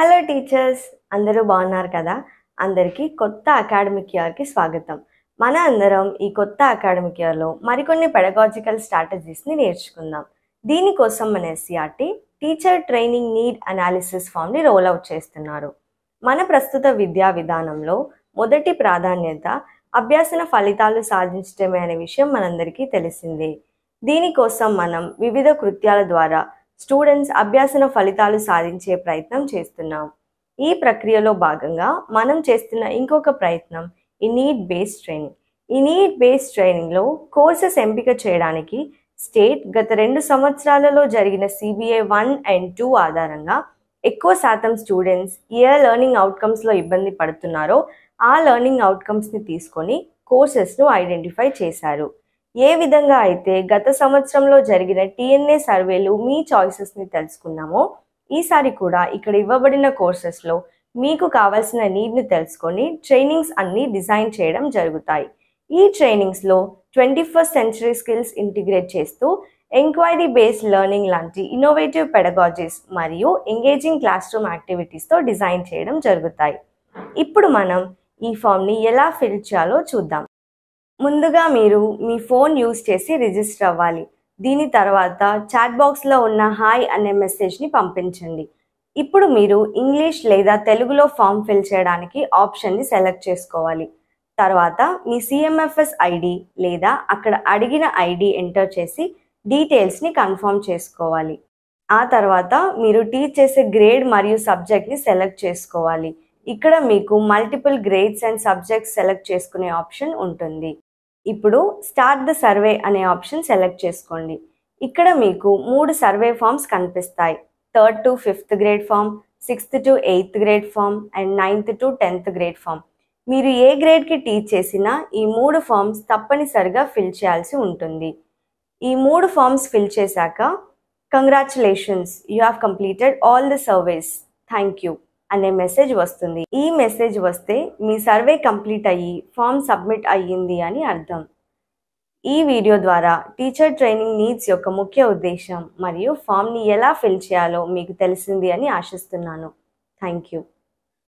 hello teachers అందరూ బాగున్నారు కదా అందరికీ కొత్త అకాడమిక్ ఇయర్కి స్వాగతం మన అందరం ఈ కొత్త అకాడమిక్ ఇయర్లో మరికొన్ని పెడగాజికల్ స్ట్రాటజీస్ని నేర్చుకుందాం దీనికోసం మన SCERT teacher training need analysis ఫామ్ని రోల్ అవుట్ చేస్తున్నారు మన ప్రస్తుత విద్యా విధానంలో మొదటి ప్రాధాన్యత అభ్యాసన ఫలితాలు సాధించడమే అనే విషయం మనందరికీ తెలిసిందే దీనికోసం మనం వివిధ కృత్యాల ద్వారా స్టూడెంట్స్ అభ్యాసన ఫలితాలు సాధించే ప్రయత్నం చేస్తున్నాం ఈ ప్రక్రియలో భాగంగా మనం చేస్తున్న ఇంకొక ప్రయత్నం ఈ నీట్ బేస్డ్ ట్రైనింగ్ ఈ నీట్ బేస్డ్ ట్రైనింగ్లో కోర్సెస్ ఎంపిక చేయడానికి స్టేట్ గత రెండు సంవత్సరాలలో జరిగిన సిబిఐ వన్ అండ్ టూ ఆధారంగా ఎక్కువ శాతం స్టూడెంట్స్ ఏ లెర్నింగ్ అవుట్కమ్స్లో ఇబ్బంది పడుతున్నారో ఆ లెర్నింగ్ అవుట్కమ్స్ని తీసుకొని కోర్సెస్ను ఐడెంటిఫై చేశారు ఏ విధంగా అయితే గత సంవత్సరంలో జరిగిన టీఎన్ఏ సర్వేలు మీ చాయిసెస్ని తెలుసుకున్నామో ఈసారి కూడా ఇక్కడ ఇవ్వబడిన కోర్సెస్లో మీకు కావాల్సిన ని తెలుసుకొని ట్రైనింగ్స్ అన్ని డిజైన్ చేయడం జరుగుతాయి ఈ ట్రైనింగ్స్లో twenty first century skills integrate చేస్తూ ఎంక్వైరీ బేస్డ్ లెర్నింగ్ లాంటి ఇన్నోవేటివ్ పెడగాలజీస్ మరియు ఎంగేజింగ్ క్లాస్ రూమ్ యాక్టివిటీస్తో డిజైన్ చేయడం జరుగుతాయి ఇప్పుడు మనం ఈ ఫామ్ని ఎలా ఫిల్ చేయాలో చూద్దాం ముందుగా మీరు మీ ఫోన్ యూజ్ చేసి రిజిస్టర్ అవ్వాలి దీని తర్వాత చాట్ బాక్స్లో ఉన్న హాయ్ అనే మెసేజ్ని పంపించండి ఇప్పుడు మీరు ఇంగ్లీష్ లేదా తెలుగులో ఫామ్ ఫిల్ చేయడానికి ఆప్షన్ని సెలెక్ట్ చేసుకోవాలి తర్వాత మీ సిఎంఎఫ్ఎస్ ఐడి లేదా అక్కడ అడిగిన ఐడి ఎంటర్ చేసి డీటెయిల్స్ని కన్ఫర్మ్ చేసుకోవాలి ఆ తర్వాత మీరు టీచ్ చేసే గ్రేడ్ మరియు సబ్జెక్ట్ని సెలెక్ట్ చేసుకోవాలి ఇక్కడ మీకు multiple grades and subjects select చేసుకునే ఆప్షన్ ఉంటుంది ఇప్పుడు స్టార్ట్ ద సర్వే అనే ఆప్షన్ సెలెక్ట్ చేసుకోండి ఇక్కడ మీకు మూడు సర్వే ఫామ్స్ కనిపిస్తాయి third to fifth grade form sixth to eighth grade form and ninth to tenth grade form మీరు ఏ గ్రేడ్కి టీచ్ చేసినా ఈ మూడు ఫామ్స్ తప్పనిసరిగా ఫిల్ చేయాల్సి ఉంటుంది ఈ మూడు ఫామ్స్ ఫిల్ చేశాక congratulations you have completed all the surveys thank you అనే మెసేజ్ వస్తుంది ఈ మెసేజ్ వస్తే మీ సర్వే కంప్లీట్ అయ్యి ఫామ్ సబ్మిట్ అయ్యింది అని అర్థం ఈ వీడియో ద్వారా టీచర్ ట్రైనింగ్ నీడ్స్ యొక్క ముఖ్య ఉద్దేశం మరియు ఫామ్ని ఎలా ఫిల్ చేయాలో మీకు తెలిసింది అని ఆశిస్తున్నాను థ్యాంక్ యూ